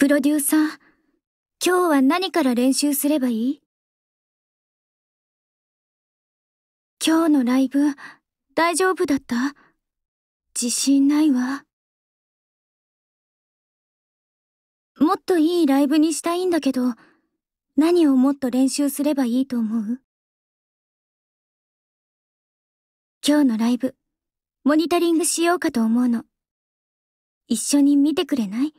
プロデューサー、今日は何から練習すればいい今日のライブ、大丈夫だった自信ないわ。もっといいライブにしたいんだけど、何をもっと練習すればいいと思う今日のライブ、モニタリングしようかと思うの。一緒に見てくれない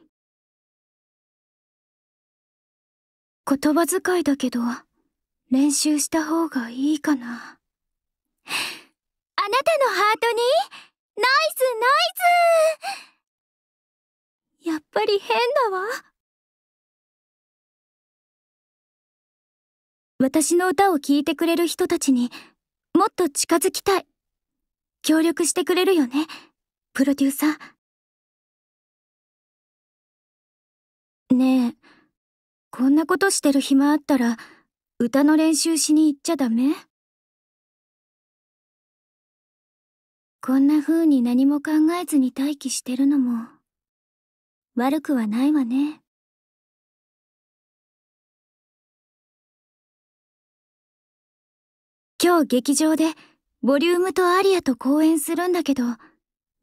言葉遣いだけど、練習した方がいいかな。あなたのハートに、ナイスナイスやっぱり変だわ。私の歌を聴いてくれる人たちにもっと近づきたい。協力してくれるよね、プロデューサー。ねえ。こんなことしてる暇あったら、歌の練習しに行っちゃダメこんな風に何も考えずに待機してるのも、悪くはないわね。今日劇場で、ボリュームとアリアと公演するんだけど、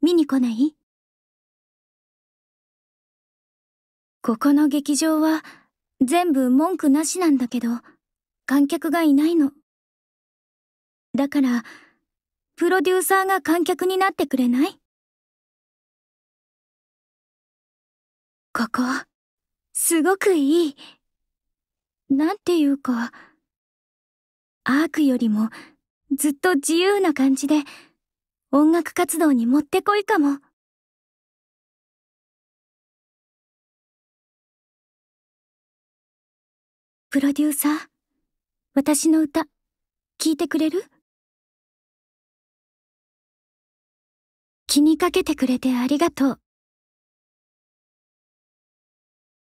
見に来ないここの劇場は、全部文句なしなんだけど、観客がいないの。だから、プロデューサーが観客になってくれないここ、すごくいい。なんていうか、アークよりもずっと自由な感じで音楽活動にもってこいかも。プロデューサー、私の歌、聴いてくれる気にかけてくれてありがとう。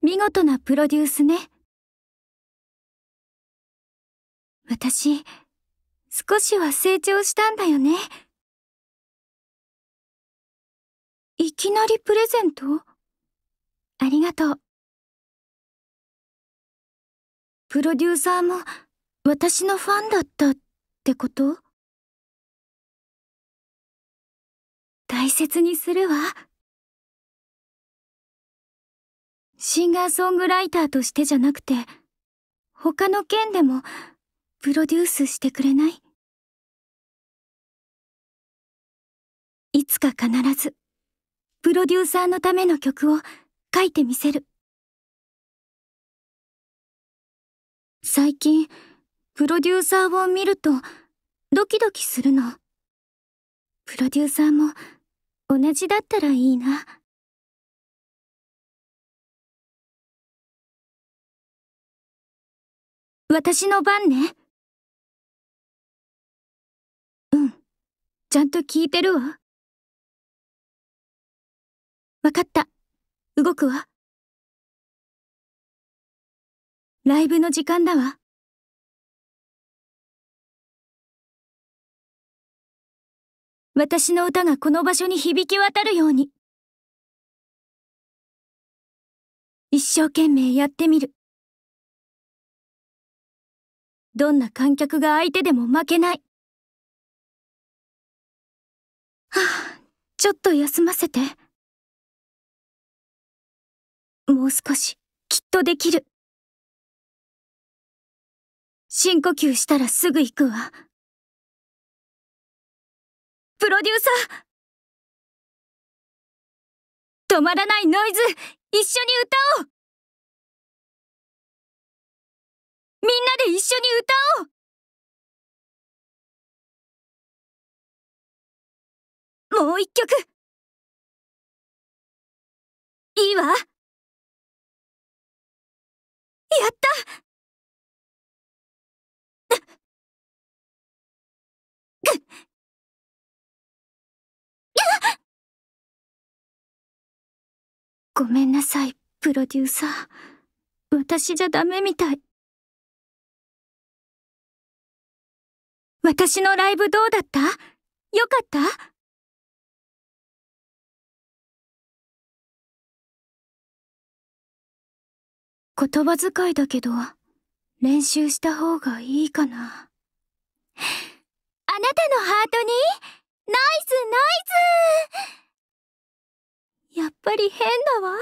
見事なプロデュースね。私、少しは成長したんだよね。いきなりプレゼントありがとう。プロデューサーも私のファンだったってこと大切にするわ。シンガーソングライターとしてじゃなくて、他の件でもプロデュースしてくれないいつか必ず、プロデューサーのための曲を書いてみせる。最近、プロデューサーを見ると、ドキドキするの。プロデューサーも、同じだったらいいな。私の番ね。うん。ちゃんと聞いてるわ。わかった。動くわ。ライブの時間だわ。私の歌がこの場所に響き渡るように。一生懸命やってみる。どんな観客が相手でも負けない。はあ、ちょっと休ませて。もう少し、きっとできる。深呼吸したらすぐ行くわ。プロデューサー止まらないノイズ、一緒に歌おうみんなで一緒に歌おうもう一曲いいわごめんなさい、プロデューサー。私じゃダメみたい。私のライブどうだったよかった言葉遣いだけど、練習した方がいいかな。あなたのハートにぱり変だわ。